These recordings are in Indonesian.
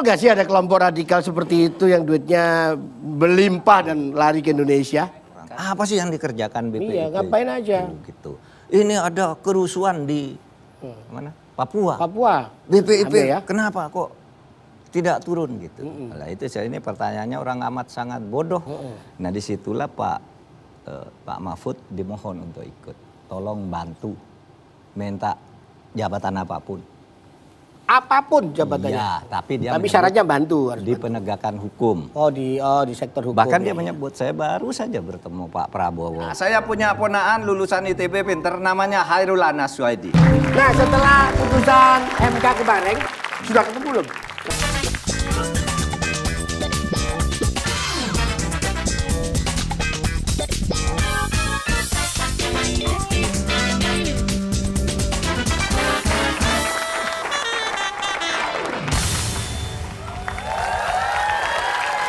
Betul gak sih ada kelompok radikal seperti itu yang duitnya berlimpah dan lari ke Indonesia? Apa sih yang dikerjakan BPIP? Iya, ngapain aja. Oh, gitu. Ini ada kerusuhan di hmm. mana? Papua. Papua. BPIP ya? kenapa kok tidak turun gitu? Mm Nah, itu saya ini pertanyaannya orang amat sangat bodoh. Mm Nah, disitulah Pak eh, Pak Mahfud dimohon untuk ikut. Tolong bantu minta jabatan apapun apapun jabatannya. Ya, tapi dia Tapi syaratnya bantu harus di penegakan hukum. Oh, di oh di sektor hukum. Bahkan dia ya. menyebut saya baru saja bertemu Pak Prabowo. Nah, saya punya ponaan lulusan ITB pinter namanya Hairul Anas Nah, setelah putusan MK kemarin sudah ketemu belum?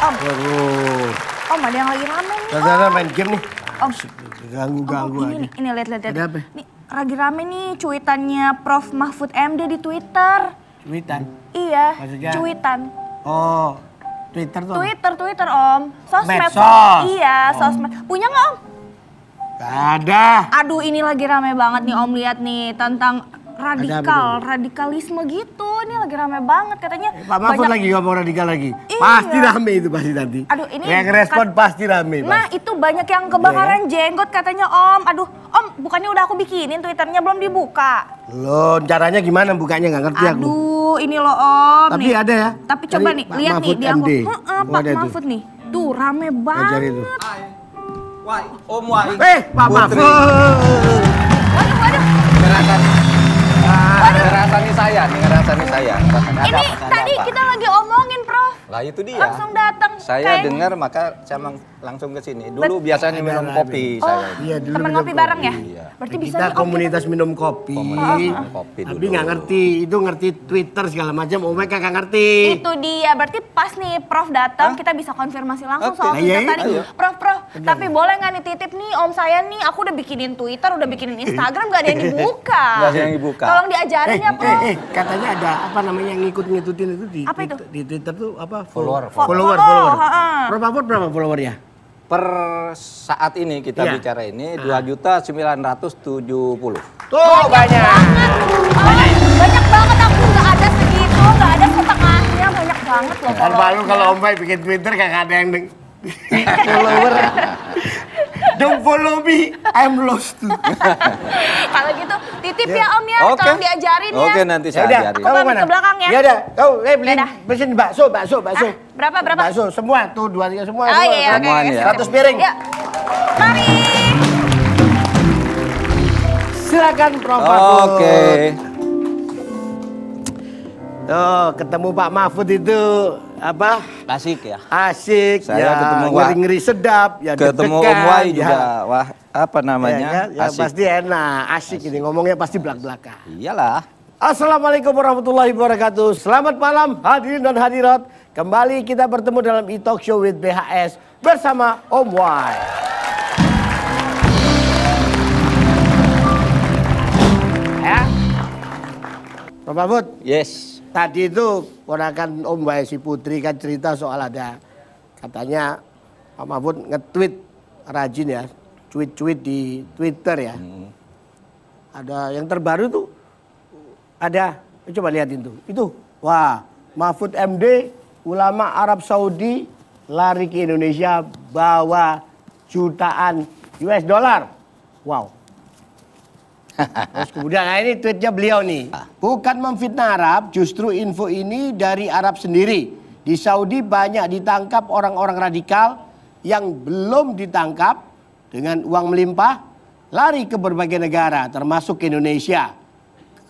Om. Waduh. Om ada yang lagi rame nih. Tadah, gara main game nih. Om. Ganggu-ganggu aja. Ini, ini lihat lihat. Ada apa? Nih, lagi rame nih cuitannya Prof Mahfud MD di Twitter. Cuitan? Iya, Maksudnya? cuitan. Oh, Twitter tuh? Twitter, Twitter om. Sosmed. Medsos. Iya, sosmed. Punya nggak om? Gak ada. Aduh ini lagi rame banget nih om lihat nih tentang radikal, Ada, radikalisme gitu. Ini lagi rame banget katanya. Eh, Pak Mahfud banyak... lagi ngomong radikal lagi. Iya. Pasti rame itu pasti nanti. Aduh ini yang respon pasti rame. Nah itu banyak yang kebakaran yeah. Kan? jenggot katanya Om. Aduh Om bukannya udah aku bikinin twitternya belum dibuka. Loh caranya gimana bukanya nggak ngerti Aduh, aku. Aduh ini loh Om. Tapi nih. ada ya. Tapi coba coba nih Pak lihat Mahfud nih dia aku. Pak Mahfud nih. Tuh rame banget. Wai, Om Wai. Eh, Pak Mahfud. Waduh, waduh ngerasani saya, ngerasani saya. Ngerasani ada Ini tadi kita lagi omongin, Prof. Lah itu dia. Langsung datang. Saya dengar maka saya langsung ke sini. Dulu Bet. biasanya minum kopi oh, saya. Iya, dulu minum kopi bareng ya? Iya. Berarti bisa kita komunitas kopi. minum kopi. Komunitas Tapi nggak ngerti, itu ngerti Twitter segala macam. Oh mereka nggak ngerti. Itu dia. Berarti pas nih Prof datang kita bisa konfirmasi langsung okay. soal iya, tadi. Iya. Prof, Prof, Benar. tapi boleh nggak nih titip nih Om saya nih aku udah bikinin Twitter, udah bikinin Instagram nggak ada yang dibuka. Nggak ada yang dibuka. Tolong diajarin eh, ya Prof. Eh, eh, katanya ada apa namanya yang ngikut ngikutin itu di, apa itu? di Twitter tuh apa? Follower. Follower, follower. follower. Prof, berapa followernya? per saat ini kita ya. bicara ini dua juta sembilan ratus tujuh puluh. Tuh banyak. Banyak banget, oh, banyak banget aku nggak ada segitu, nggak ada setengahnya, banyak banget loh. Kalau baru kalau Om Bay bikin Twitter kayak ada yang follower. Don't follow me, I'm lost kalau gitu titip yeah. ya Om ya, okay. tolong diajarin ya. Oke, nanti saya Yaudah, ajarin. Kamu Ke belakang ya. Yaudah, udah, kau eh beli mesin bakso, bakso, ah, bakso. Ah, berapa, berapa? Bakso semua tuh dua tiga semua. Oh, iya, iya, oke. okay. ya. 100 piring. Yuk. Mari. Silakan Prof. Oke. Okay. Oh, ketemu Pak Mahfud itu apa? Asik ya. Asik. Saya ya, ketemu ngeri ya ngeri sedap. Ya ketemu Om Wai ya. juga. Wah apa namanya? Ya, ya, asik. ya pasti enak. Asik, asik. ini ngomongnya pasti belak belakan. Iyalah. Assalamualaikum warahmatullahi wabarakatuh. Selamat malam hadirin dan hadirat. Kembali kita bertemu dalam e Talk Show with BHS bersama Om Wai. Ya. Pak Mahfud. Yes tadi itu ponakan Om Bayi si Putri kan cerita soal ada katanya Pak Mahfud nge-tweet rajin ya, tweet-tweet di Twitter ya. Hmm. Ada yang terbaru tuh ada coba lihatin tuh. Itu wah, Mahfud MD ulama Arab Saudi lari ke Indonesia bawa jutaan US dollar. Wow. Terus kemudian nah ini tweetnya beliau nih. Bukan memfitnah Arab, justru info ini dari Arab sendiri. Di Saudi banyak ditangkap orang-orang radikal yang belum ditangkap dengan uang melimpah lari ke berbagai negara termasuk Indonesia.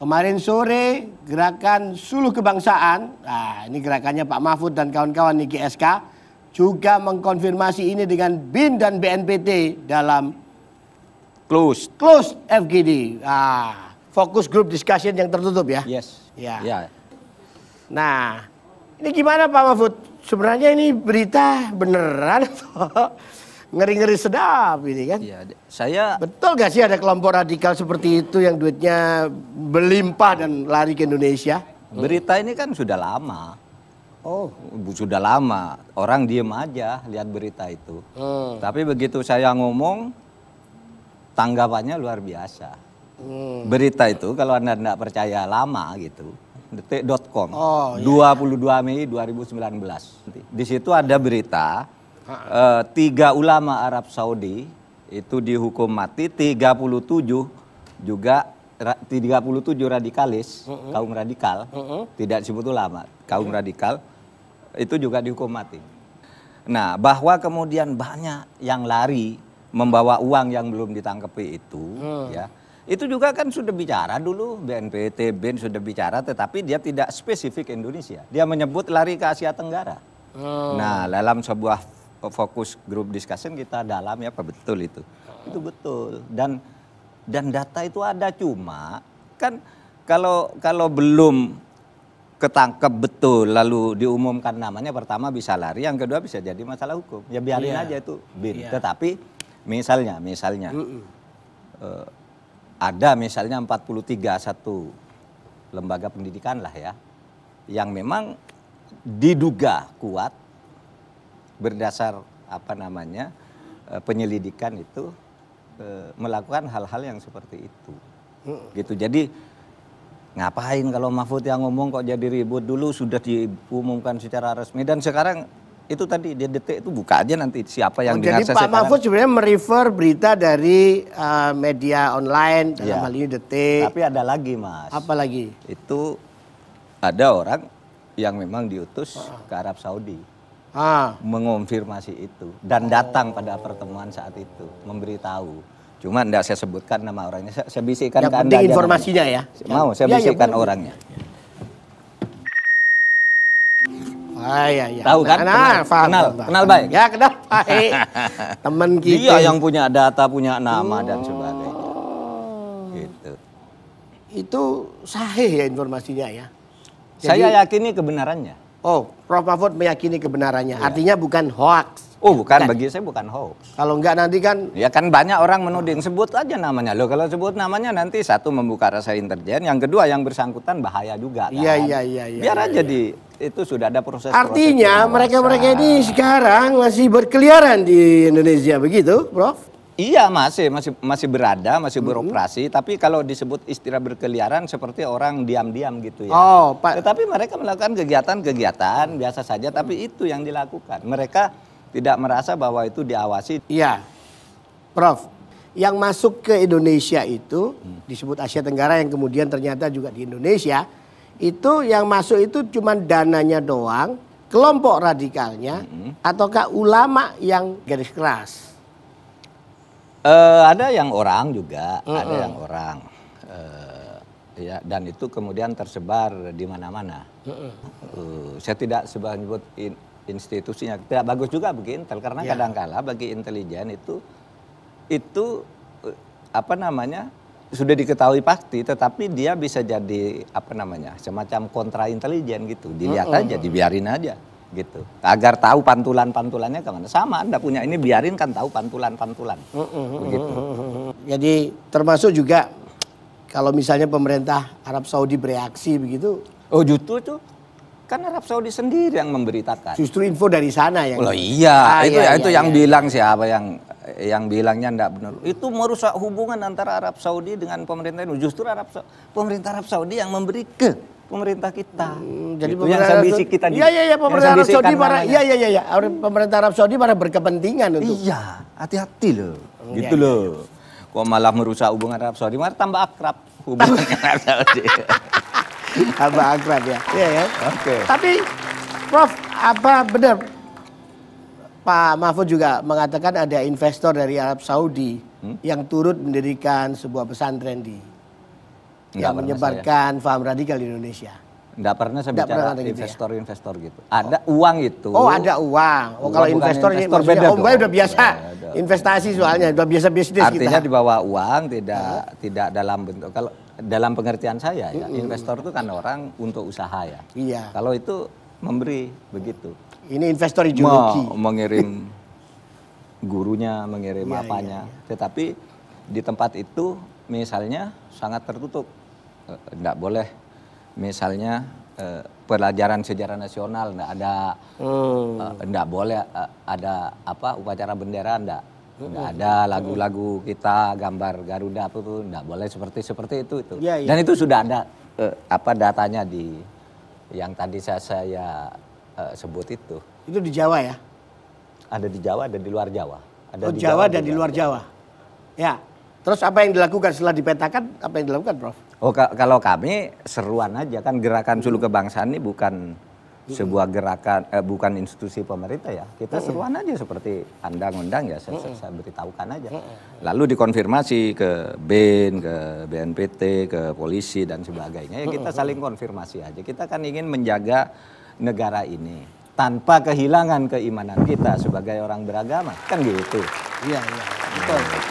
Kemarin sore gerakan Suluh Kebangsaan, nah ini gerakannya Pak Mahfud dan kawan-kawan Niki SK juga mengkonfirmasi ini dengan BIN dan BNPT dalam Close. Close FGD. Ah, fokus group discussion yang tertutup ya. Yes. Ya. Yeah. Nah, ini gimana Pak Mahfud? Sebenarnya ini berita beneran ngeri-ngeri sedap ini kan? Iya, saya betul gak sih ada kelompok radikal seperti itu yang duitnya berlimpah dan lari ke Indonesia? Berita ini kan sudah lama. Oh, sudah lama. Orang diem aja lihat berita itu. Hmm. Tapi begitu saya ngomong, tanggapannya luar biasa. Hmm. Berita itu kalau Anda tidak percaya lama gitu, detik.com oh, iya. 22 iya. Mei 2019. Di situ ada berita uh, tiga ulama Arab Saudi itu dihukum mati 37 juga 37 radikalis, uh -uh. kaum radikal, uh -uh. tidak disebut ulama, kaum uh radikal itu juga dihukum mati. Nah, bahwa kemudian banyak yang lari membawa uang yang belum ditangkepi itu hmm. ya itu juga kan sudah bicara dulu BNPT Bin sudah bicara tetapi dia tidak spesifik Indonesia dia menyebut lari ke Asia Tenggara hmm. nah dalam sebuah fokus grup discussion kita dalam ya apa betul itu hmm. itu betul dan dan data itu ada cuma kan kalau kalau belum ketangkep betul lalu diumumkan namanya pertama bisa lari yang kedua bisa jadi masalah hukum ya biarin yeah. aja itu bin yeah. tetapi Misalnya, misalnya. Mm -mm. ada misalnya 43 satu lembaga pendidikan lah ya yang memang diduga kuat berdasar apa namanya eh, penyelidikan itu eh, melakukan hal-hal yang seperti itu gitu jadi ngapain kalau Mahfud yang ngomong kok jadi ribut dulu sudah diumumkan secara resmi dan sekarang itu tadi dia detik itu buka aja nanti siapa yang oh, jadi Pak Mahfud sebenarnya merefer berita dari uh, media online dalam ya. hal ini detik. Tapi ada lagi Mas. Apa lagi? Itu ada orang yang memang diutus ah. ke Arab Saudi. Ah. mengonfirmasi itu dan datang oh. pada pertemuan saat itu memberitahu. Cuma tidak saya sebutkan nama orangnya, saya, saya bisikkan ya, ke Anda. informasinya ya. Mau, saya ya, bisikkan ya, orangnya. Ya. Ah, iya, iya. Tahu kan? Kenal, kenal, faham, kenal, faham, kenal baik. Ya, kenal baik. Teman kita. Dia yang punya data, punya nama oh. dan sebagainya. Gitu. Itu sahih ya informasinya ya. Jadi, Saya yakini kebenarannya. Oh, Prof Mahfud meyakini kebenarannya. Ya. Artinya bukan hoax. Oh bukan, bukan, bagi saya bukan hoax. Kalau enggak nanti kan... Ya kan banyak orang menuding, sebut aja namanya. Loh kalau sebut namanya nanti satu membuka rasa intelijen, yang kedua yang bersangkutan bahaya juga iya, kan. Iya, iya, iya. Ya, Biar ya, aja ya. di... Itu sudah ada proses Artinya mereka-mereka ini sekarang masih berkeliaran di Indonesia begitu, Prof? Iya masih masih masih berada masih mm-hmm. beroperasi -hmm. tapi kalau disebut istilah berkeliaran seperti orang diam-diam gitu ya. Oh, Pak. Tetapi mereka melakukan kegiatan-kegiatan biasa saja tapi mm. itu yang dilakukan. Mereka tidak merasa bahwa itu diawasi. Iya. Prof, yang masuk ke Indonesia itu disebut Asia Tenggara yang kemudian ternyata juga di Indonesia itu yang masuk itu cuma dananya doang, kelompok radikalnya hmm. ataukah ulama yang garis keras? Uh, ada yang orang juga, ada yang orang. Uh, ya, dan itu kemudian tersebar di mana-mana. Uh, saya tidak sebut institusinya. Tidak bagus juga bagi Intel karena ya. kadangkala bagi intelijen itu itu eh, apa namanya sudah diketahui pasti tetapi dia bisa jadi apa namanya semacam kontra intelijen gitu dilihat uh -uh. aja dibiarin aja gitu agar tahu pantulan pantulannya kemana sama anda punya ini biarin kan tahu pantulan pantulan uh begitu jadi termasuk juga kalau misalnya pemerintah Arab Saudi bereaksi begitu oh justru tuh kan Arab Saudi sendiri yang memberitakan. Justru info dari sana yang. Oh iya, ah, itu iya, ya, iya, itu iya, yang iya. bilang siapa yang yang bilangnya tidak benar. Itu merusak hubungan antara Arab Saudi dengan pemerintah Indonesia. Justru Arab pemerintah Arab Saudi yang memberi ke pemerintah kita. Hmm, jadi itu pemerintah yang Arab, kita. Iya iya iya pemerintah Arab Saudi para ya. iya iya iya, iya. pemerintah Arab Saudi para berkepentingan untuk. Iya, hati-hati loh. Hmm, gitu iya, loh. Kok malah merusak hubungan Arab Saudi, malah tambah akrab hubungan Arab Saudi. Abah akrab ya. Iya ya. Oke. Tapi Prof, apa benar Pak Mahfud juga mengatakan ada investor dari Arab Saudi hmm? yang turut mendirikan sebuah pesantren di Nggak yang menyebarkan saya. paham radikal di Indonesia. Enggak pernah saya Nggak bicara gitu ya? investor-investor gitu, gitu. Ada oh. uang itu. Oh, ada uang. Oh, kalau investor, investor beda oh, udah biasa iya, investasi soalnya, udah biasa bisnis Artinya kita. Artinya di uang tidak hmm? tidak dalam bentuk kalau dalam pengertian saya ya, mm -hmm. investor itu kan orang untuk usaha ya. Iya. Kalau itu memberi begitu. Ini investor ideologi. Mau mengirim gurunya, mengirim iya, iya apanya. Iya, iya. Tetapi di tempat itu misalnya sangat tertutup. Tidak eh, boleh misalnya eh, pelajaran sejarah nasional, tidak ada, hmm. Eh, boleh ada apa upacara bendera, tidak Enggak oh, ada lagu-lagu kita gambar Garuda apa tuh enggak boleh seperti seperti itu itu ya, ya. dan itu sudah ada eh, apa datanya di yang tadi saya saya eh, sebut itu itu di Jawa ya ada di Jawa ada di luar Jawa ada oh, di Jawa, Jawa dan di luar Jawa. Jawa ya terus apa yang dilakukan setelah dipetakan apa yang dilakukan Prof Oh kalau kami seruan aja kan gerakan sulu kebangsaan ini bukan sebuah gerakan eh, bukan institusi pemerintah ya kita mm seruan aja seperti anda ngundang ya saya, mm saya beritahukan aja lalu dikonfirmasi ke BN ke BNPT ke polisi dan sebagainya ya kita saling konfirmasi aja kita kan ingin menjaga negara ini tanpa kehilangan keimanan kita sebagai orang beragama kan gitu iya iya betul nah.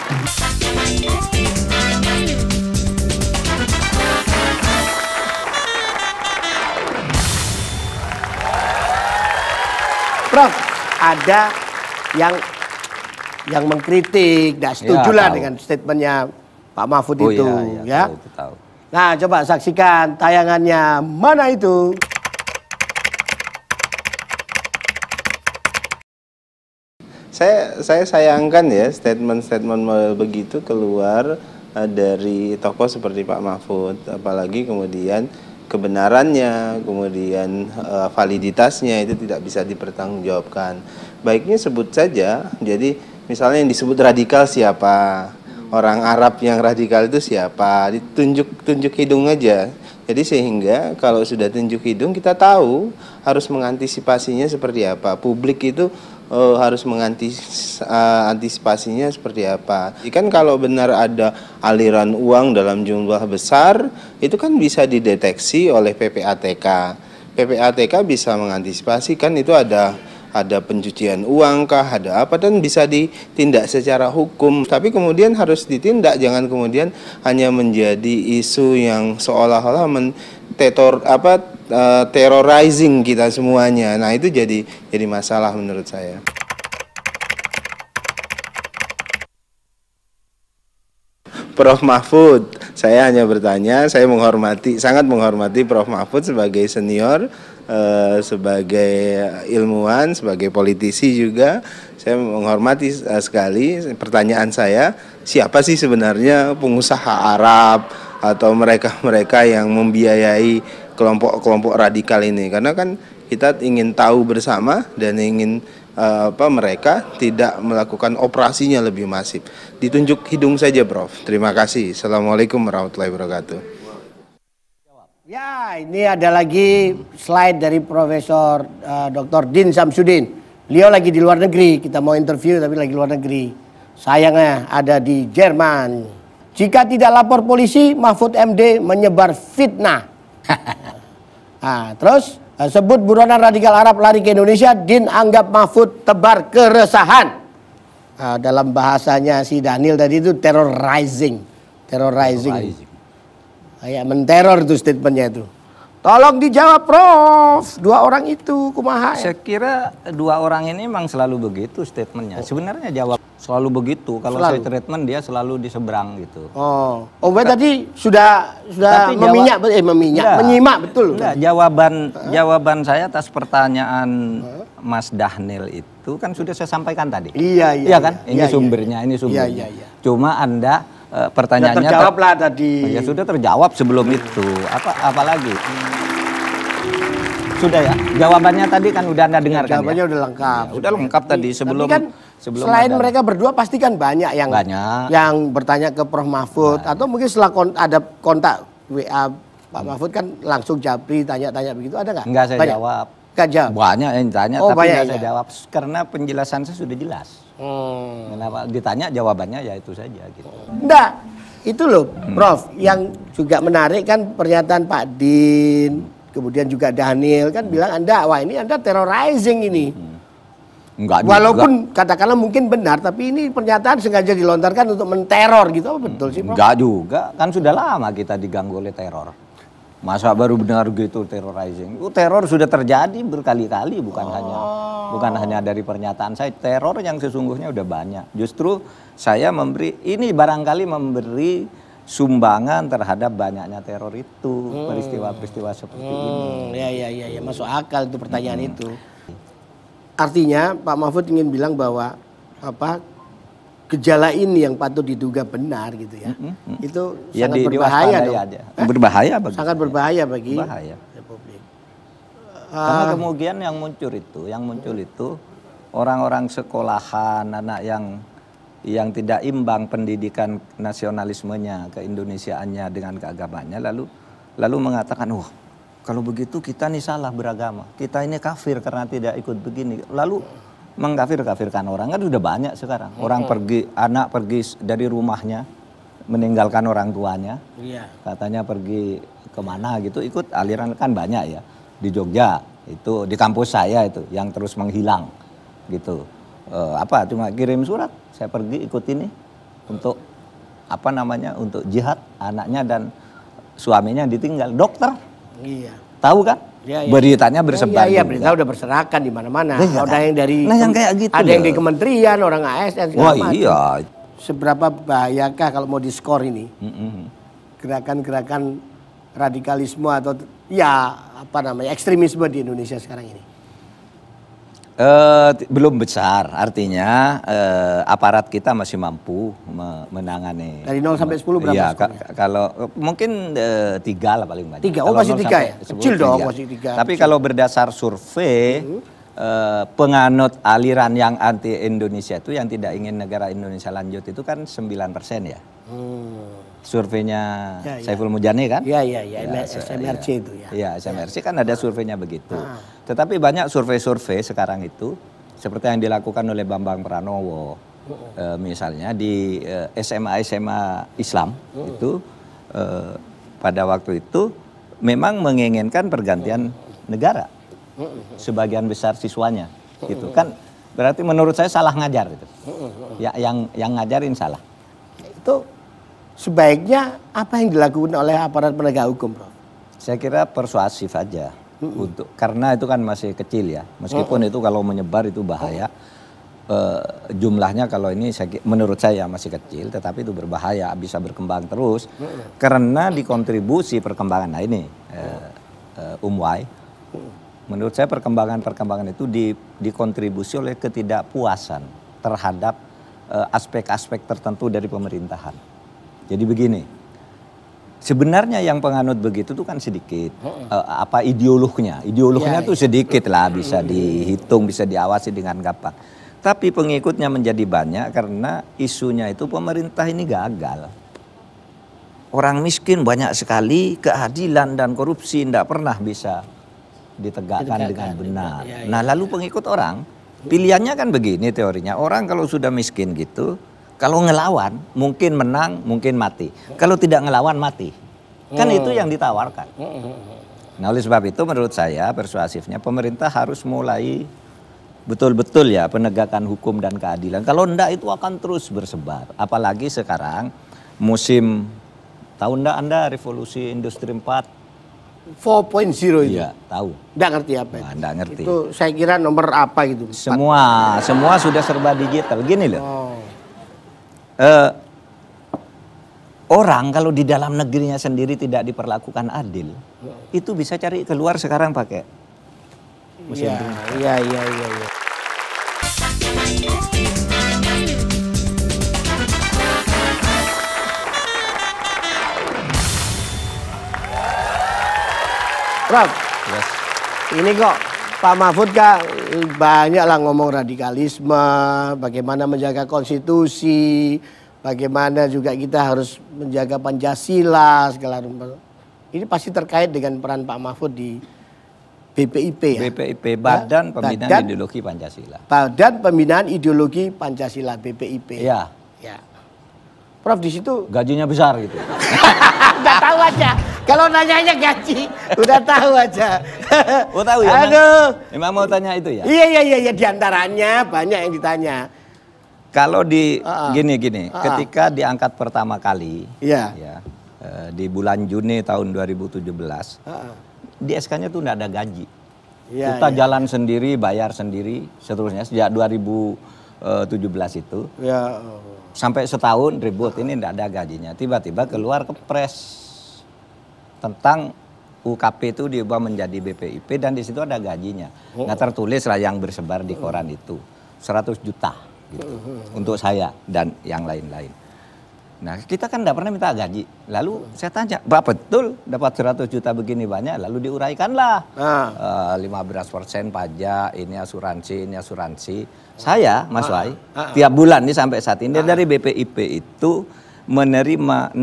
Prof, ada yang yang mengkritik, tidak iya, setuju lah ya, dengan statementnya Pak Mahfud oh, itu, ya. ya, ya. Tahu, tahu. Nah, coba saksikan tayangannya mana itu. Saya saya sayangkan ya statement-statement begitu keluar eh, dari tokoh seperti Pak Mahfud, apalagi kemudian kebenarannya, kemudian uh, validitasnya itu tidak bisa dipertanggungjawabkan. Baiknya sebut saja. Jadi misalnya yang disebut radikal siapa? Orang Arab yang radikal itu siapa? Ditunjuk tunjuk hidung aja. Jadi sehingga kalau sudah tunjuk hidung kita tahu harus mengantisipasinya seperti apa. Publik itu oh, harus mengantisipasinya eh, uh, seperti apa. Ikan kalau benar ada aliran uang dalam jumlah besar, itu kan bisa dideteksi oleh PPATK. PPATK bisa mengantisipasi kan itu ada ada pencucian uang kah, ada apa dan bisa ditindak secara hukum. Tapi kemudian harus ditindak, jangan kemudian hanya menjadi isu yang seolah-olah men tetor apa Eh, terrorizing kita semuanya. Nah, itu jadi jadi masalah menurut saya. Prof Mahfud, saya hanya bertanya, saya menghormati, sangat menghormati Prof Mahfud sebagai senior, eh, sebagai ilmuwan, sebagai politisi juga. Saya menghormati eh, sekali pertanyaan saya, siapa sih sebenarnya pengusaha Arab atau mereka-mereka yang membiayai kelompok-kelompok radikal ini karena kan kita ingin tahu bersama dan ingin uh, apa mereka tidak melakukan operasinya lebih masif. Ditunjuk hidung saja, Prof. Terima kasih. Assalamualaikum warahmatullahi wabarakatuh. Ya, ini ada lagi slide dari Profesor uh, eh, Dr. Din Samsudin. Beliau lagi di luar negeri, kita mau interview tapi lagi luar negeri. Sayangnya ada di Jerman. Jika tidak lapor polisi, Mahfud MD menyebar fitnah nah, terus eh, sebut buronan radikal Arab lari ke Indonesia, Din anggap Mahfud tebar keresahan. Nah, dalam bahasanya si Daniel tadi itu terrorizing, terrorizing. terrorizing. Kayak menteror itu statementnya itu. Tolong dijawab Prof, dua orang itu kumaha. Ya? Saya kira dua orang ini memang selalu begitu statementnya. Oh. Sebenarnya jawab selalu begitu. Kalau selalu. saya treatment dia selalu di seberang gitu. Oh, oh tadi sudah sudah Tapi meminyak, jawab, eh meminyak, enggak, menyimak betul. Enggak, jawaban uh. jawaban saya atas pertanyaan uh. Mas Dahnil itu kan sudah saya sampaikan tadi. Iya iya. Iya kan, iya, ini iya, iya sumbernya, iya. ini sumbernya. Iya, iya, iya. Cuma anda Eh, pertanyaannya sudah ya, terjawab lah tadi. Oh, ya sudah terjawab sebelum itu. Apa apalagi? Sudah ya. Jawabannya tadi kan udah Anda ya, dengarkan. Ya? Jawabannya ya? udah lengkap. Ya, udah lengkap tadi sebelum kan sebelum selain ada. mereka berdua pasti kan banyak yang banyak. yang bertanya ke Prof Mahfud banyak. atau mungkin setelah kont ada kontak WA Pak Mahfud kan langsung japri tanya-tanya begitu ada nggak? Nggak saya banyak. jawab. Nggak jawab. Banyak yang tanya oh, tapi nggak saya jawab karena penjelasan saya sudah jelas. Hmm. Oh. Kenapa ditanya jawabannya ya itu saja gitu. Enggak. Itu loh, hmm. Prof, yang juga menarik kan pernyataan Pak Din, kemudian juga Daniel kan hmm. bilang Anda wah ini Anda terrorizing ini. Hmm. Enggak Walaupun juga. katakanlah mungkin benar, tapi ini pernyataan sengaja dilontarkan untuk menteror gitu apa betul sih, Prof? Enggak juga, kan sudah lama kita diganggu oleh teror. Masa baru dengar gitu terrorizing? Itu oh, teror sudah terjadi berkali-kali, bukan oh. hanya bukan hanya dari pernyataan saya. Teror yang sesungguhnya udah banyak. Justru saya memberi ini barangkali memberi sumbangan terhadap banyaknya teror itu hmm. peristiwa-peristiwa hmm. seperti hmm. ini. Ya ya ya ya masuk akal itu pertanyaan hmm. itu. Artinya Pak Mahfud ingin bilang bahwa apa gejala ini yang patut diduga benar gitu ya. Mm -hmm. Itu ya, sangat di, berbahaya dong. Eh? Berbahaya bagi sangat berbahaya bagi berbahaya. Republik. Karena kemungkinan eh, kemudian yang muncul itu, yang muncul itu orang-orang sekolahan, anak yang yang tidak imbang pendidikan nasionalismenya, keindonesiaannya dengan keagamannya, lalu lalu mengatakan, "Wah, kalau begitu kita nih salah beragama. Kita ini kafir karena tidak ikut begini." Lalu mengkafir-kafirkan orang kan sudah banyak sekarang. Hmm. Orang pergi anak pergi dari rumahnya meninggalkan orang tuanya. Yeah. Katanya pergi kemana gitu ikut aliran kan banyak ya di Jogja itu di kampus saya itu yang terus menghilang gitu e, apa cuma kirim surat saya pergi ikut ini untuk apa namanya untuk jihad anaknya dan suaminya ditinggal dokter iya tahu kan Ya, ya. Beritanya bersebar. Iya, ya, berita udah berserakan di mana-mana. Ya, ada yang dari nah, yang kayak gitu ada ya. yang dari kementerian, orang ASN segala Wah, macam. iya. Seberapa bahayakah kalau mau diskor ini? Gerakan-gerakan radikalisme atau ya apa namanya ekstremisme di Indonesia sekarang ini? Uh, belum besar, artinya uh, aparat kita masih mampu me menangani. Dari 0 sampai 10 berapa? Iya, ka kalau mungkin uh, eh, 3 lah paling banyak. 3, oh kalau masih 3 ya? 10, Kecil 3. dong masih 3. Tapi Kecil. kalau berdasar survei, uh -huh. Uh, penganut aliran yang anti Indonesia itu yang tidak ingin negara Indonesia lanjut itu kan 9 persen ya. Hmm. Surveinya ya, ya. Saiful Mujani kan? Iya, iya, iya, ya, ya, ya. ya SMRC ya. itu ya. Iya, SMRC kan ada surveinya begitu. Ah. Tetapi banyak survei-survei sekarang itu seperti yang dilakukan oleh Bambang Pranowo uh, misalnya di eh, SMA-SMA Islam itu e, pada waktu itu memang menginginkan pergantian negara sebagian besar siswanya gitu kan berarti menurut saya salah ngajar itu ya yang yang ngajarin salah itu sebaiknya apa yang dilakukan oleh aparat penegak hukum Bro? Saya kira persuasif aja hmm. untuk karena itu kan masih kecil ya meskipun hmm. itu kalau menyebar itu bahaya hmm. uh, jumlahnya kalau ini saya, menurut saya masih kecil tetapi itu berbahaya bisa berkembang terus hmm. karena dikontribusi perkembangan nah ini e, menurut saya perkembangan-perkembangan itu di, dikontribusi oleh ketidakpuasan terhadap aspek-aspek uh, tertentu dari pemerintahan jadi begini Sebenarnya yang penganut begitu tuh kan sedikit. Uh, apa ideolognya? Ideolognya ya, tuh ya. sedikit lah bisa hmm. dihitung, bisa diawasi dengan gampang. Tapi pengikutnya menjadi banyak karena isunya itu pemerintah ini gagal. Orang miskin banyak sekali, keadilan dan korupsi tidak pernah bisa ditegakkan, ditegakkan dengan benar. Ya, ya, nah, lalu ya. pengikut orang pilihannya kan begini teorinya. Orang kalau sudah miskin gitu, kalau ngelawan mungkin menang, mungkin mati. Kalau tidak ngelawan mati. Kan hmm. itu yang ditawarkan. Hmm, hmm, hmm, nah, oleh sebab itu menurut saya persuasifnya pemerintah harus mulai betul-betul ya penegakan hukum dan keadilan. Kalau enggak itu akan terus bersebar. Apalagi sekarang musim tahun enggak Anda revolusi industri 4 4.0 itu. Iya, tahu. Enggak ngerti apa nah, itu. ngerti. Itu saya kira nomor apa gitu. Semua, semua sudah serba digital. Gini loh. Oh eh, orang kalau di dalam negerinya sendiri tidak diperlakukan adil, hmm. itu bisa cari keluar sekarang pakai mesin Iya, iya, iya, iya, iya. Rob, yes. ini kok Pak Mahfud Kak banyaklah ngomong radikalisme, bagaimana menjaga konstitusi, bagaimana juga kita harus menjaga Pancasila segala Ini pasti terkait dengan peran Pak Mahfud di BPIP ya. BPIP Badan Pembinaan Ideologi Pancasila. Badan Pembinaan Ideologi Pancasila BPIP. Ya. Ya. Prof di situ gajinya besar gitu. Enggak tahu aja. Kalau nanyanya gaji, udah tahu aja. Udah oh, tahu ya? Aduh. Memang mau tanya itu ya? Iya iya iya, iya. diantaranya banyak yang ditanya. Kalau di gini-gini, uh -uh. ketika diangkat pertama kali, yeah. ya, eh, di bulan Juni tahun 2017, uh -uh. di SK-nya tuh nggak ada gaji. Yeah, Kita yeah. jalan sendiri, bayar sendiri, seterusnya sejak 2017 eh, itu. Yeah. Sampai setahun ribut, ini nggak ada gajinya. Tiba-tiba keluar ke kepres tentang UKP itu diubah menjadi BPIP dan di situ ada gajinya. Oh. Nah lah yang bersebar di koran hmm. itu 100 juta gitu, hmm, hmm, untuk saya dan yang lain-lain. Nah kita kan tidak pernah minta gaji. Lalu saya tanya, berapa betul dapat 100 juta begini banyak? Lalu diuraikanlah ah. uh, eh, 15 persen pajak, ini asuransi, ini asuransi. Saya, Mas ah. ah Wai, ah, ah. tiap bulan ini sampai saat ini ah. dari ah. BPIP itu menerima 68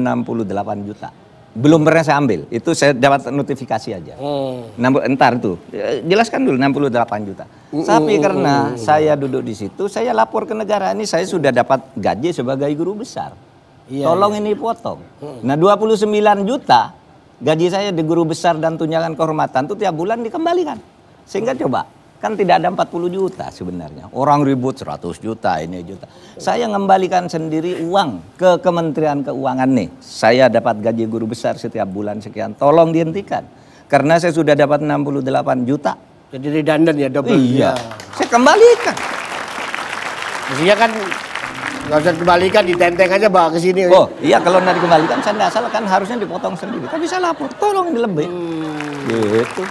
juta belum pernah saya ambil. Itu saya dapat notifikasi aja. Hmm. entar tuh. Eh, jelaskan dulu 68 juta. Mm, Tapi hmm, karena mm. saya duduk di situ, saya lapor ke negara ini saya sudah dapat gaji sebagai guru besar. Iya, Tolong iya. ini potong. Mm. Nah, 29 juta gaji saya di guru besar dan tunjangan kehormatan itu tiap bulan dikembalikan. Sehingga coba Kan tidak ada 40 juta sebenarnya. Orang ribut 100 juta, ini juta. Saya ngembalikan sendiri uang ke Kementerian Keuangan nih. Saya dapat gaji guru besar setiap bulan sekian. Tolong dihentikan. Karena saya sudah dapat 68 juta. Jadi redundant ya double. Iya. Ya. Saya kembalikan. iya kan Gak usah dikembalikan, ditenteng aja bawa ke sini. Oh iya kalau nanti dikembalikan saya salah kan harusnya dipotong sendiri. Tapi saya lapor, tolong dilebih. Hmm. Gitu.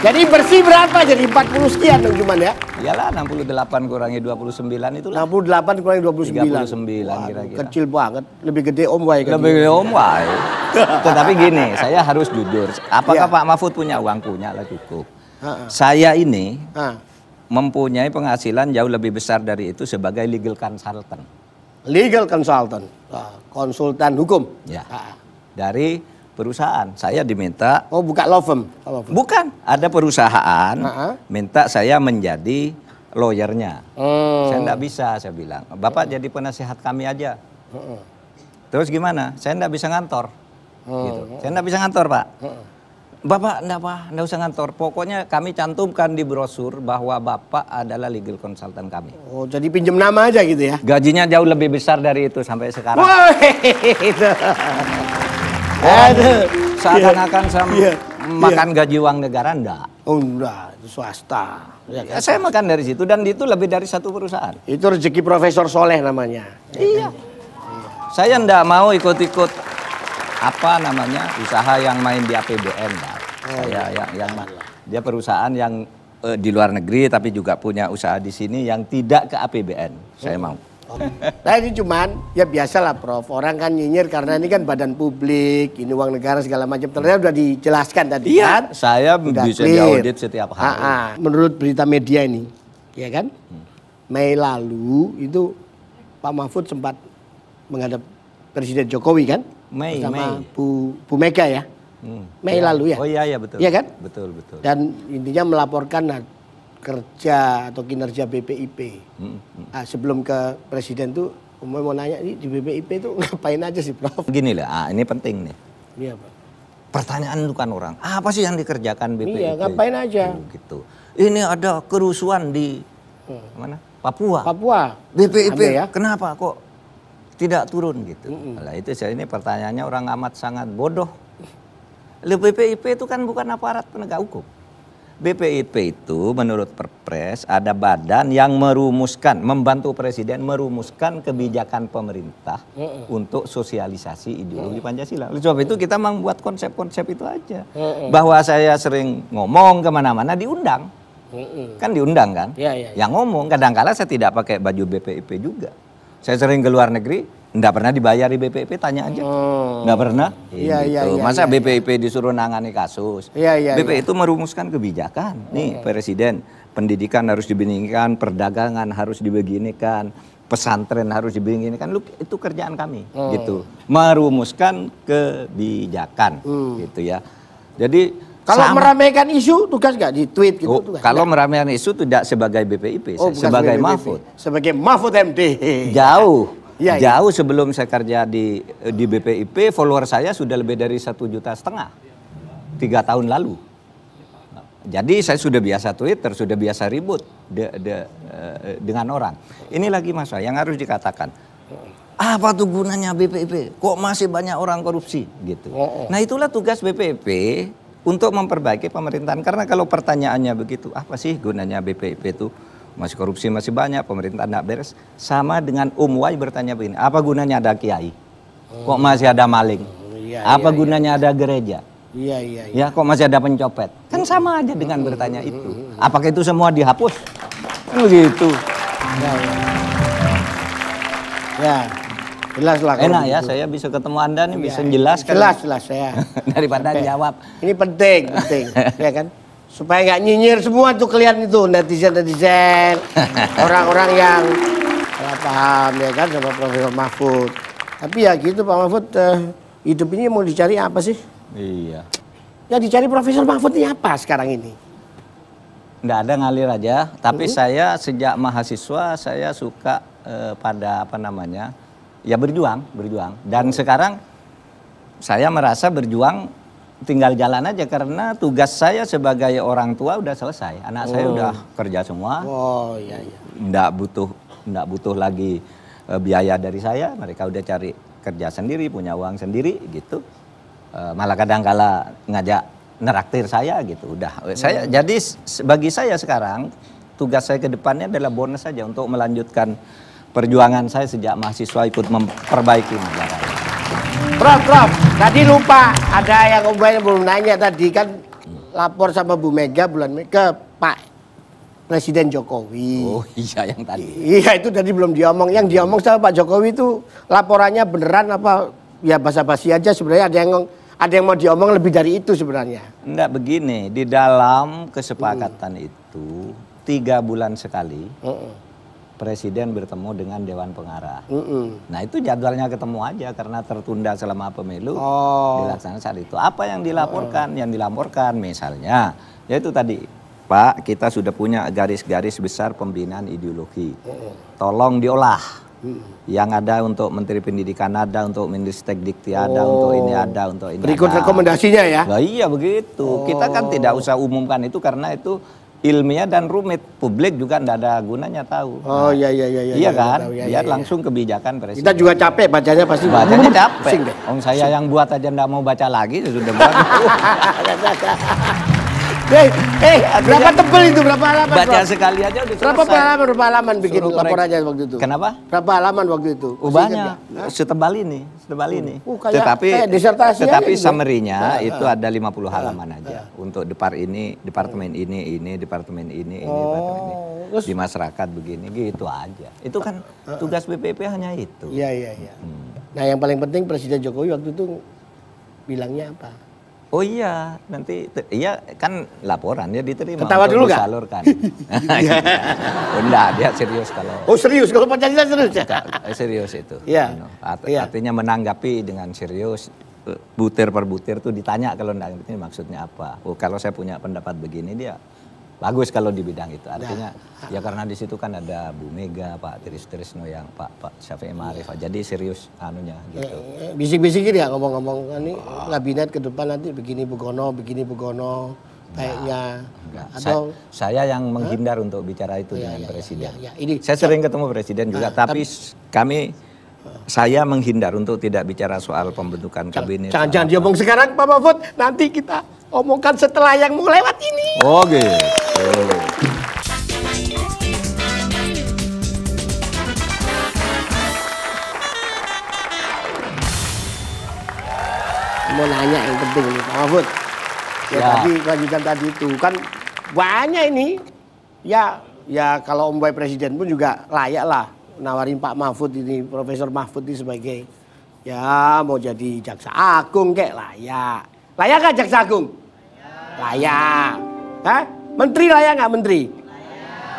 Jadi bersih berapa? Jadi 40 sekian dong cuman ya? Iyalah 68 kurangi 29 itu. 68 kurangi 29. 39 kira-kira. Kecil banget. Lebih gede Om Wai. Lebih gede Om Wai. Tetapi gini, saya harus jujur. Apakah ya. Pak Mahfud punya uang? Punya lah cukup. Ha -ha. Saya ini ha. mempunyai penghasilan jauh lebih besar dari itu sebagai legal consultant legal consultant, ah, konsultan hukum. Ya. Ah. Dari perusahaan. Saya diminta. Oh, buka law firm? Law firm. Bukan, ada perusahaan uh-huh. minta saya menjadi lawyernya. Hmm. Saya tidak bisa, saya bilang. Bapak hmm. jadi penasehat kami aja. Hmm. Terus gimana? Saya tidak bisa ngantor. Hmm. Gitu. Saya tidak bisa ngantor, Pak. Hmm. Bapak enggak apa, enggak usah ngantor. Pokoknya kami cantumkan di brosur bahwa Bapak adalah legal consultant kami. Oh, jadi pinjem nama aja gitu ya. Gajinya jauh lebih besar dari itu sampai sekarang. Wah, itu. Aduh, seakan-akan sama yeah. Iya. makan yeah. gaji uang negara enggak. Oh, enggak, itu swasta. Ya, kan? saya makan dari situ dan itu lebih dari satu perusahaan. Itu rezeki Profesor Soleh namanya. Iya. iya. Saya enggak mau ikut-ikut apa namanya usaha yang main di APBN Oh, saya iya. yang yang dia perusahaan yang uh, di luar negeri tapi juga punya usaha di sini yang tidak ke APBN. Saya oh. mau. Oh. Nah ini cuman ya biasa lah Prof. Orang kan nyinyir karena ini kan badan publik, ini uang negara segala macam. Ternyata sudah dijelaskan tadi iya, kan. Saya sudah bisa clear. diaudit setiap hari. Ha ah, ah. -ha. Menurut berita media ini, ya kan? Hmm. Mei lalu itu Pak Mahfud sempat menghadap Presiden Jokowi kan? Mei, bersama Mei. Bu, Bu Mega ya. Hmm. Mei ya. lalu ya. Oh iya iya betul. Iya kan? Betul betul. Dan intinya melaporkan nah, kerja atau kinerja BPIP. Hmm. Hmm. Nah, sebelum ke presiden tuh Umum mau nanya ini di BPIP itu ngapain aja sih Prof? Gini lah, ah, ini penting nih. Iya Pak. Pertanyaan kan orang, apa sih yang dikerjakan BPIP? Iya, ngapain aja? gitu. Ini ada kerusuhan di hmm. mana? Papua. Papua. BPIP ya. Kenapa kok tidak turun gitu. Mm Nah, itu saya ini pertanyaannya orang amat sangat bodoh. BPIP itu kan bukan aparat penegak hukum. BPIP itu menurut Perpres ada badan yang merumuskan, membantu presiden merumuskan kebijakan pemerintah mm untuk sosialisasi ideologi mm Pancasila. Oleh sebab itu kita membuat konsep-konsep itu aja. Mm Bahwa saya sering ngomong kemana-mana diundang. Mm Kan diundang kan? Yeah, yeah, yeah. Yang ngomong, kadang-kala saya tidak pakai baju BPIP juga. Saya sering ke luar negeri, nggak pernah dibayar di BPIP, tanya aja. Hmm. pernah? Iya, iya, gitu. iya. Masa iya, ya, BPIP disuruh nangani kasus? Iya, iya. BPIP ya. itu merumuskan kebijakan. Nih, okay. Iya, iya. Presiden, pendidikan harus dibeningkan perdagangan harus dibeginikan, pesantren harus dibeginikan. Lu itu kerjaan kami, hmm. gitu. Merumuskan kebijakan, hmm. gitu ya. Jadi kalau Sama. meramaikan isu tugas nggak di tweet gitu oh, tugas. Kalau meramaikan isu tidak sebagai BPIP, oh, sebagai BPIP. Mahfud. Sebagai Mahfud MD. Jauh. Ya, Jauh sebelum saya kerja di eh, di BPIP, follower saya sudah lebih dari satu juta setengah tiga tahun lalu. Jadi saya sudah biasa Twitter, sudah biasa ribut de, de, eh, dengan orang. Ini lagi mas yang harus dikatakan. Apa tuh gunanya BPIP? Kok masih banyak orang korupsi gitu? Oh, oh. Nah itulah tugas BPIP untuk memperbaiki pemerintahan. Karena kalau pertanyaannya begitu, apa sih gunanya BPIP itu? Masih korupsi masih banyak, pemerintah tidak beres. Sama dengan Om Wai bertanya begini, apa gunanya ada kiai? Oh. Kok masih ada maling? Oh, iya, apa iya, iya. gunanya ada gereja? Iya, iya, iya. Ya, kok masih ada pencopet? Kan sama aja dengan bertanya itu. Apakah itu semua dihapus? kan Begitu. Ya, ya. ya. Jelas lah. Enak ya, saya bisa ketemu Anda nih, iya, bisa jelaskan. Iya. Jelas, kan? jelas saya. Daripada jawab. Ini penting, penting. ya kan? Supaya nggak nyinyir semua tuh kalian itu, netizen-netizen, orang-orang yang salah paham ya kan sama Profesor Mahfud. Tapi ya gitu Pak Mahfud, eh, hidup ini mau dicari apa sih? Iya. Ya dicari Profesor Mahfud ini apa sekarang ini? Nggak ada ngalir aja, tapi -hmm. saya sejak mahasiswa saya suka eh, pada apa namanya ya berjuang, berjuang. Dan sekarang saya merasa berjuang tinggal jalan aja karena tugas saya sebagai orang tua udah selesai. Anak oh. saya udah kerja semua. Oh iya iya. Enggak butuh enggak butuh lagi e, biaya dari saya. Mereka udah cari kerja sendiri, punya uang sendiri gitu. E, malah kadang kala ngajak neraktir saya gitu. Udah. Eh, hmm. Saya jadi bagi saya sekarang tugas saya ke depannya adalah bonus saja untuk melanjutkan perjuangan saya sejak mahasiswa ikut memperbaiki negara. Prof, Prof, tadi lupa ada yang kemudian belum nanya tadi kan lapor sama Bu Mega bulan Mei ke Pak Presiden Jokowi. Oh iya yang tadi. Iya itu tadi belum diomong. Yang diomong sama Pak Jokowi itu laporannya beneran apa ya basa-basi aja sebenarnya ada yang ada yang mau diomong lebih dari itu sebenarnya. Enggak begini, di dalam kesepakatan hmm. itu tiga bulan sekali. Hmm presiden bertemu dengan dewan pengarah. Mm -mm. Nah itu jadwalnya ketemu aja karena tertunda selama pemilu oh. dilaksanakan saat itu. Apa yang dilaporkan? Mm. Yang dilaporkan misalnya yaitu tadi Pak kita sudah punya garis-garis besar pembinaan ideologi. Tolong diolah. Yang ada untuk Menteri Pendidikan ada, untuk Mendiktek Dikti ada, oh. untuk ini oh. ada, untuk ini Berikut ada. rekomendasinya ya? Nah, iya begitu. Oh. Kita kan oh. tidak usah umumkan itu karena itu ilmiah dan rumit. Publik juga tidak ada gunanya tahu. Oh nah, iya, iya iya iya iya. Iya kan? Iya, iya, Biar iya, langsung kebijakan presiden. Kita juga capek bacanya pasti. Bacanya capek. Om saya yang buat aja tidak mau baca lagi sudah Eh, eh, berapa tebel itu? Berapa halaman? Bacaan sekali aja udah selesai. Berapa halaman, berapa halaman bikin Suruh aja waktu itu? Kenapa? Berapa halaman waktu itu? Oh, banyak. Setebal ini, setebal ini. Uh, kayak, tetapi kayak tetapi gitu. summary-nya nah, itu nah. ada 50 ah, halaman aja nah. untuk depar ini, departemen ini, ini, departemen ini, ini, oh. departemen ini. Terus, di masyarakat begini gitu aja. Itu kan ah, tugas BPP hanya itu. Iya, iya, iya. Hmm. Nah, yang paling penting Presiden Jokowi waktu itu bilangnya apa? Oh iya, nanti iya kan laporan ya diterima. Ketawa dulu nggak? Salurkan. enggak, iya. oh, dia serius kalau. Oh serius kalau Pancasila serius ya? Eh, serius itu. Iya. You anu, art yeah. Artinya menanggapi dengan serius eh, butir per butir tuh ditanya kalau enggak ini maksudnya apa. Oh kalau saya punya pendapat begini dia bagus kalau di bidang itu. Artinya ya, ya karena di situ kan ada Bu Mega, Pak Tiris Trisno yang Pak Pak Syafi'i Ma'arif. Ya. Jadi serius anunya gitu. Eh, eh, bisik-bisikin ya ngomong-ngomong ini oh. kabinet ke depan nanti begini begono, begini begono kayaknya enggak. atau saya, saya yang menghindar huh? untuk bicara itu ya, dengan ya, presiden. Ya, ya, ya. Ini saya sering ketemu presiden juga, nah, tapi, tapi kami saya menghindar untuk tidak bicara soal pembentukan kabinet. Jangan-jangan diomong sekarang Pak Mahfud, nanti kita omongkan setelah yang mau lewat ini. Oke. Oh, okay. Gitu. Mau nanya yang penting nih, Pak Mahfud. Ya, ya. tadi kelanjutan tadi itu kan banyak ini. Ya, ya kalau Om Boy Presiden pun juga layak lah nawarin Pak Mahfud ini, Profesor Mahfud ini sebagai ya mau jadi jaksa agung kayak layak. Layak gak jaksa agung? Layak. Hah? Menteri layak nggak menteri?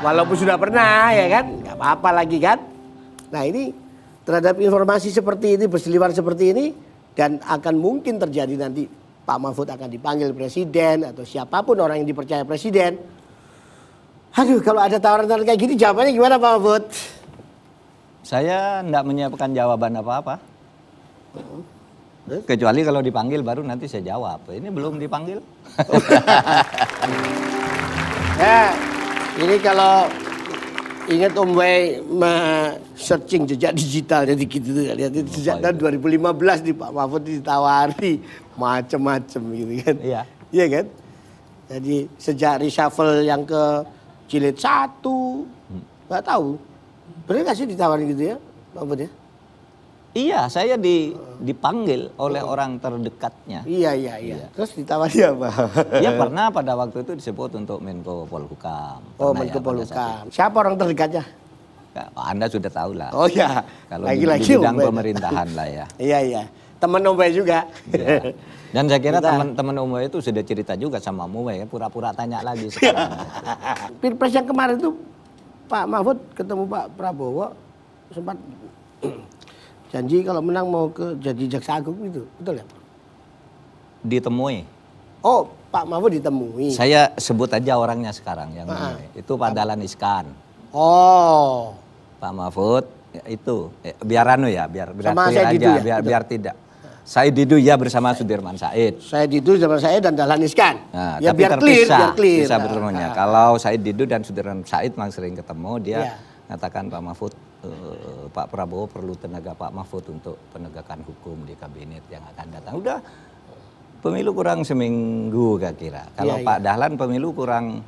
Walaupun sudah pernah ya kan, nggak apa-apa lagi kan. Nah ini terhadap informasi seperti ini, berseliwar seperti ini, dan akan mungkin terjadi nanti Pak Mahfud akan dipanggil presiden atau siapapun orang yang dipercaya presiden. Aduh, kalau ada tawaran-tawaran kayak gini, jawabannya gimana Pak Mahfud? Saya tidak menyiapkan jawaban apa-apa. Kecuali kalau dipanggil baru nanti saya jawab. Ini belum dipanggil. Ya, ini kalau ingat Om Wei searching jejak digital jadi gitu lihat itu sejak oh, tahun 2015 iya. di Pak Mahfud ditawari macam-macam gitu kan. Iya. Iya kan? Jadi sejak reshuffle yang ke jilid satu hmm. nggak hmm. tahu. berarti nggak sih ditawarin gitu ya Mahfud ya? Iya, saya di, dipanggil oleh oh. orang terdekatnya. Iya, iya, iya. iya. Terus ditawari apa? Iya pernah pada waktu itu disebut untuk Menko Polhukam. Oh, Menko ya, Polhukam. Siapa orang terdekatnya? Ya, Anda sudah tahu lah. Oh iya. Kalau lagi, -lagi di bidang pemerintahan lah ya. iya iya. Teman Umwe juga. ya. Dan saya kira teman-teman Umwe itu sudah cerita juga sama Umwe ya, pura-pura tanya lagi sekarang. Pilpres yang kemarin itu Pak Mahfud ketemu Pak Prabowo sempat janji kalau menang mau ke jadi jaksa agung itu betul ya ditemui oh Pak Mahfud ditemui saya sebut aja orangnya sekarang yang ah. itu Pak Dalan Iskan oh Pak Mahfud ya, itu eh, biar anu ya biar biar aja ya? biar biar tidak saya Didu ya bersama saya, Sudirman Said. Saya Didu bersama saya dan dalan Iskan. Nah, ya tapi biar terpisah, clear, biar clear. Bisa bertemunya. Nah, nah, Kalau saya Didu dan Sudirman Said memang sering ketemu, dia ya. mengatakan Pak Mahfud Eh, Pak Prabowo perlu tenaga Pak Mahfud untuk penegakan hukum di kabinet yang akan datang. Udah pemilu kurang seminggu kira kira. Kalau ya, Pak ya. Dahlan pemilu kurang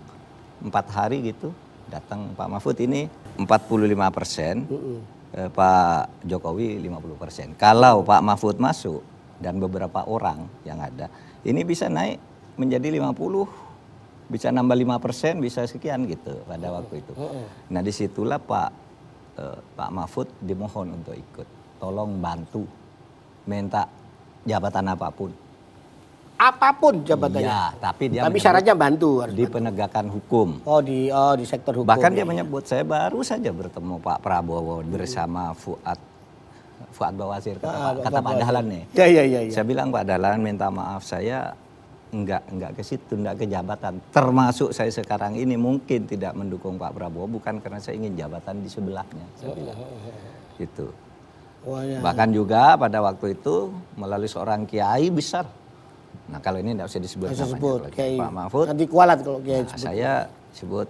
empat hari gitu datang Pak Mahfud ini 45 persen, uh -uh. Pak Jokowi 50 persen. Kalau Pak Mahfud masuk dan beberapa orang yang ada, ini bisa naik menjadi 50 bisa nambah lima persen, bisa sekian gitu pada waktu itu. Nah disitulah Pak uh, Pak Mahfud dimohon untuk ikut. Tolong bantu, minta jabatan apapun. Apapun jabatannya. Ya, tapi dia. Tapi syaratnya bantu. Harus di bantu. hukum. Oh di oh di sektor hukum. Bahkan ya, dia ya. menyebut saya baru saja bertemu Pak Prabowo hmm. bersama Fuad Fuad Bawasir kata, ah, Pak, kata Pak Dahlan nih. Ya, ya, ya, ya. Saya bilang Pak Dahlan minta maaf saya enggak enggak ke situ, enggak ke jabatan. Termasuk saya sekarang ini mungkin tidak mendukung Pak Prabowo bukan karena saya ingin jabatan di sebelahnya. Saya oh, bilang. Oh, oh, gitu. Ya. Bahkan juga pada waktu itu melalui seorang kiai besar. Nah kalau ini enggak usah disebut. Nah, saya sebut, Pak Mahfud. Nanti kualat kalau kiai nah, Saya sebut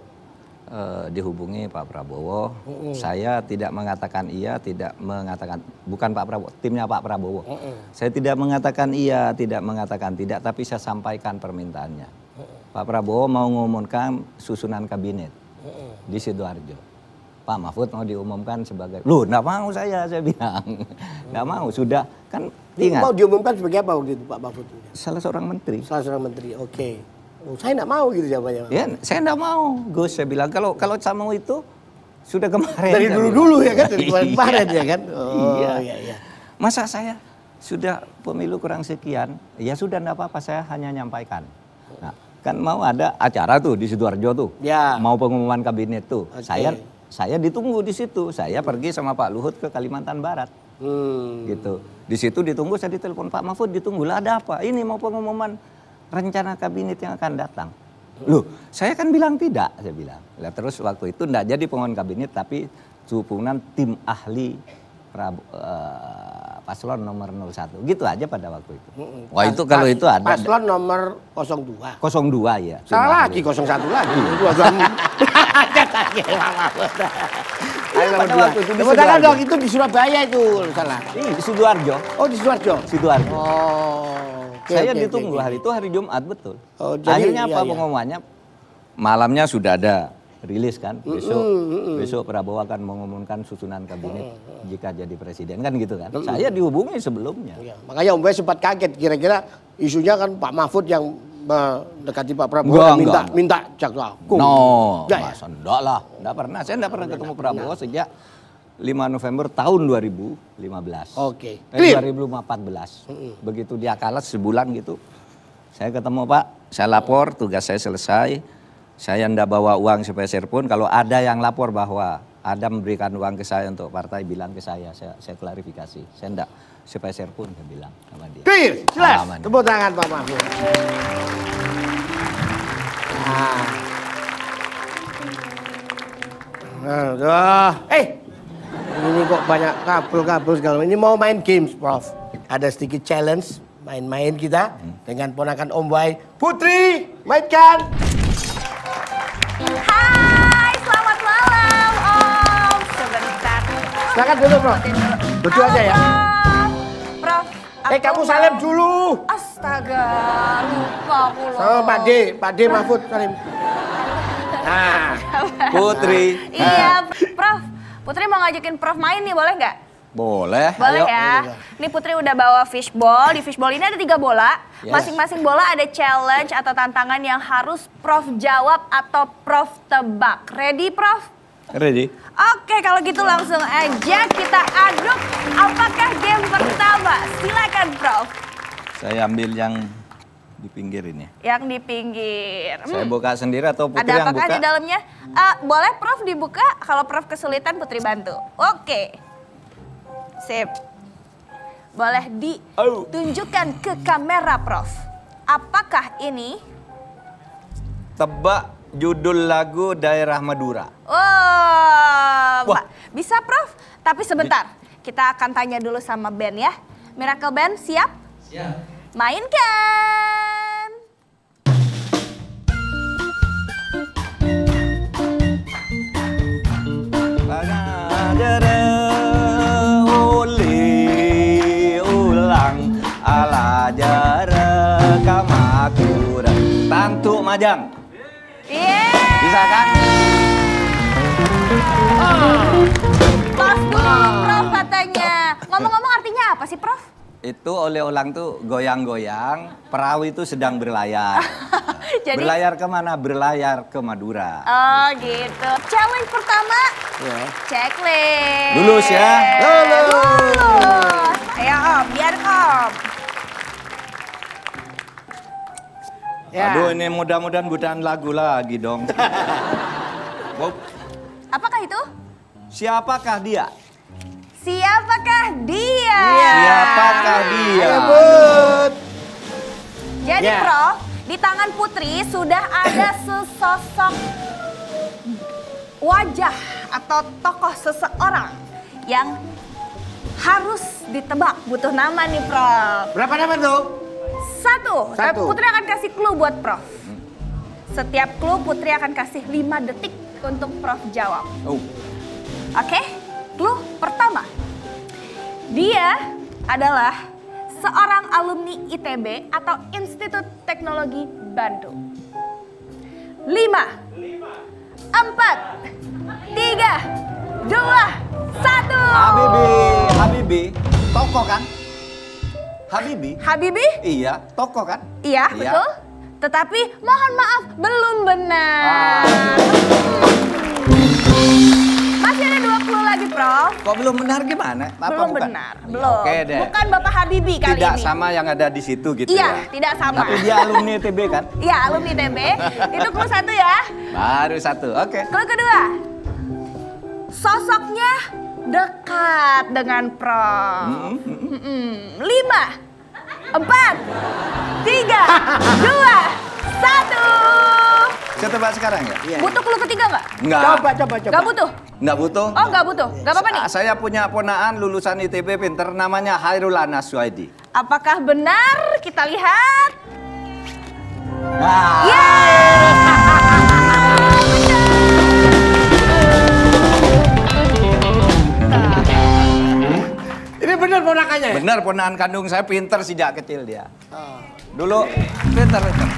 eh, dihubungi Pak Prabowo. Mm Saya tidak mengatakan iya, tidak mengatakan bukan Pak Prabowo, timnya Pak Prabowo. Mm Saya tidak mengatakan iya, tidak mengatakan tidak, tapi saya sampaikan permintaannya. Mm Pak Prabowo mau mengumumkan susunan kabinet mm di sidoarjo. Pak Mahfud mau diumumkan sebagai lu nggak mau saya saya bilang nggak mau sudah kan ingat mau diumumkan sebagai apa waktu itu Pak Mahfud salah seorang menteri salah seorang menteri oke okay. Oh, saya tidak mau gitu jawabannya. Ya, saya tidak mau, Gus. Saya bilang kalau kalau sama itu sudah kemarin. Dari kan? dulu dulu ya kan, iya. dari kemarin kemarin ya kan. Iya. Oh, iya. iya, iya. Masa saya sudah pemilu kurang sekian, ya sudah tidak apa-apa. Saya hanya menyampaikan. Nah, kan mau ada acara tuh di sidoarjo tuh, ya. mau pengumuman kabinet tuh. Okay. Saya saya ditunggu di situ. Saya pergi sama Pak Luhut ke Kalimantan Barat. Hmm. Gitu. Di situ ditunggu, saya ditelepon Pak Mahfud, ditunggulah ada apa? Ini mau pengumuman rencana kabinet yang akan datang. Loh, saya kan bilang tidak, saya bilang. Lihat terus waktu itu tidak jadi pengon kabinet, tapi hubungan tim ahli Prabu, uh, paslon nomor 01. Gitu aja pada waktu itu. Mm Wah itu kalau itu ada. Paslon nomor 02. 02 ya. Salah lagi 01 lagi. Iya. Iya, Ayo pada waktu itu dong, itu di Surabaya itu salah. Iya, di Sidoarjo. Oh di Sidoarjo. Sidoarjo. Oh okay, saya okay, ditunggu okay. hari itu hari Jumat betul. Oh, jadi, Akhirnya apa iya, iya. pengumumannya? Malamnya sudah ada rilis kan besok mm -hmm. besok Prabowo akan mengumumkan susunan kabinet mm -hmm. jika jadi presiden kan gitu kan. Mm -hmm. Saya dihubungi sebelumnya. Ya, makanya Om Boy sempat kaget kira-kira isunya kan Pak Mahfud yang mendekati Pak Prabowo enggak, minta enggak. minta jadwal. No, nah, ya. ya. lah. Enggak pernah. Saya enggak pernah ketemu Prabowo sejak 5 November tahun 2015. Oke. Okay. Eh, 2014. Mm -hmm. Begitu dia kalah sebulan gitu. Saya ketemu Pak, saya lapor, tugas saya selesai. Saya ndak bawa uang sepeser pun. Kalau ada yang lapor bahwa ada memberikan uang ke saya untuk partai, bilang ke saya. Saya, saya klarifikasi. Saya ndak sepeser pun, saya bilang sama dia. Clear, jelas. Tepuk tangan Pak Mahfud. Nah. Aduh. Eh, ini kok banyak kabel-kabel segala Ini mau main games, Prof. Ada sedikit challenge main-main kita dengan ponakan Om Wai. Putri, mainkan. Hai, selamat malam Om. Sebentar. Silakan dulu Prof. Duduk aja ya. Prof. Eh, kamu salam dulu. Astaga, lupa aku loh. Sama Pak D, Pak D Mahfud salim. Nah, Putri. Iya, nah. Prof. Putri mau ngajakin Prof main nih, boleh nggak? Boleh. Boleh ya. Ini Putri udah bawa fishball. Di fishball ini ada tiga bola. Masing-masing yes. bola ada challenge atau tantangan yang harus Prof jawab atau Prof tebak. Ready, Prof? Ready. Oke, kalau gitu langsung aja kita aduk. Apakah game pertama? Silakan, Prof. Saya ambil yang di pinggir ini. Yang di pinggir. Hmm. Saya buka sendiri atau Putri Ada yang buka? Ada apakah di dalamnya? Uh, boleh Prof dibuka, kalau Prof kesulitan Putri bantu. Oke. Sip. Boleh ditunjukkan oh. ke kamera Prof. Apakah ini? Tebak judul lagu daerah Madura. Oh, Wah. bisa Prof. Tapi sebentar, kita akan tanya dulu sama band ya. Miracle Band siap? Siap mainkan. Bagadere uli ulang ala jere kamakura iya. tantu majang. Yeah. Bisa kan? Oh. Pas dulu, Prof katanya. Iya. Ngomong-ngomong artinya apa sih, Prof? itu oleh-olang tuh goyang-goyang, perahu itu sedang berlayar. Jadi... Berlayar kemana? Berlayar ke Madura. Oh gitu. Challenge pertama, yeah. checklist. Lulus ya? Lulus. Lulus. Ayo Om, biar Om. Ya. Aduh ini mudah-mudahan bukan lagu lagi dong. Apakah itu? Siapakah dia? Siapakah dia? Iya. Siapakah dia? Jadi yeah. Prof, di tangan Putri sudah ada sesosok wajah atau tokoh seseorang yang harus ditebak. Butuh nama nih Prof. Berapa nama tuh? Satu. Eh, Satu. Putri akan kasih clue buat Prof. Setiap clue Putri akan kasih 5 detik untuk Prof jawab. Oh. Oke? Okay? Clue pertama, dia adalah seorang alumni ITB atau Institut Teknologi Bandung. Lima, empat, tiga, dua, satu. Habibi, Habibi, toko kan? Habibi. Habibi? Iya, toko kan? Iya, iya. betul. Tetapi mohon maaf belum benar. Ah. Masih ada dua lagi Prof. Kok belum benar gimana? Apa belum bukan? benar, belum. Oke deh. Bukan Bapak Habibi kali tidak ini. Tidak sama yang ada di situ gitu iya, ya? tidak sama. Tapi dia alumni ITB kan? Iya, alumni ITB. Itu clue satu ya. Baru satu, oke. Okay. Clue kedua. Sosoknya dekat dengan Prof. Mm -hmm. Mm -hmm. hmm. Lima, empat, tiga, dua, satu. Saya tebak sekarang ya? Iya, iya, butuh clue ketiga nggak? Nggak. Coba, coba, coba. Nggak butuh? Nggak butuh. Oh, nggak butuh. Nggak apa-apa nih? Saya punya ponaan lulusan ITB pinter namanya Hairul Anas Suhaidi. Apakah benar? Kita lihat. Nah. Yeah. benar ponakannya ya? Benar ponakan kandung saya pinter sejak kecil dia. Oh. Dulu pinter, pinter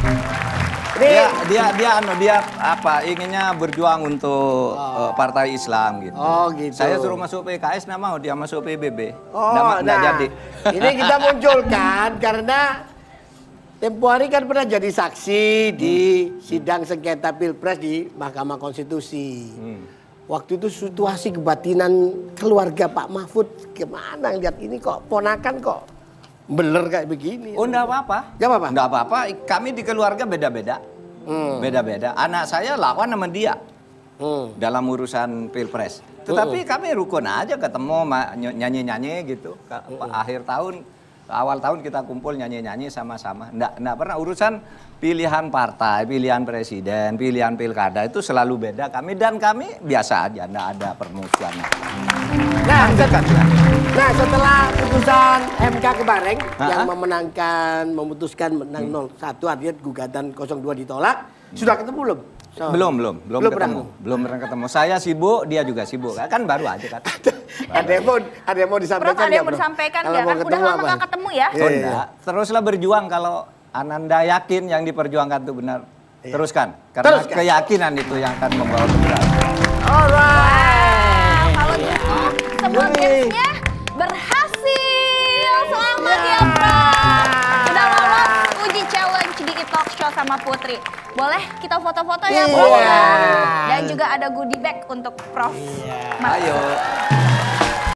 dia dia dia anu dia apa inginnya berjuang untuk oh. Eh, partai Islam gitu. Oh gitu. Saya suruh masuk PKS nggak mau dia masuk PBB. Oh nggak nah, jadi. Ini kita munculkan karena tempo hari kan pernah jadi saksi di hmm. sidang sengketa pilpres di Mahkamah Konstitusi. Hmm. Waktu itu situasi kebatinan keluarga Pak Mahfud gimana lihat ini kok ponakan kok bener kayak begini. Oh, enggak apa-apa. Enggak apa-apa. Enggak apa-apa. Kami di keluarga beda-beda. Hmm. Beda-beda. Anak saya lawan sama dia. Hmm. Dalam urusan Pilpres. Hmm. Tetapi hmm. kami rukun aja ketemu nyanyi-nyanyi gitu. Hmm. Akhir tahun awal tahun kita kumpul nyanyi-nyanyi sama-sama. Nggak, nggak pernah urusan pilihan partai, pilihan presiden, pilihan pilkada itu selalu beda kami dan kami biasa aja, nggak ada permusuhan. Nah, setelah, nah setelah putusan MK kemarin yang memenangkan, memutuskan menang hmm. 01 artinya gugatan 02 ditolak, hmm. sudah ketemu belum? So, belum, belum, belum, belum ketemu. Pernah. Belum pernah ketemu. Saya sibuk, dia juga sibuk. Ya, kan baru aja kan. ada yang mau ada yang mau disampaikan Prof, ada yang mau disampaikan enggak? Kan udah lama enggak ketemu ya? Oh, iya, Teruslah berjuang kalau Ananda yakin yang diperjuangkan itu benar. Iya. Teruskan karena Teruskan. keyakinan itu yang akan membawa keberhasilan. Alright. Wow, kalau gitu semua gamesnya talk show sama Putri. Boleh kita foto-foto ya, iya. Prof? Yeah. Dan juga ada goodie bag untuk Prof. Yeah. Ayo.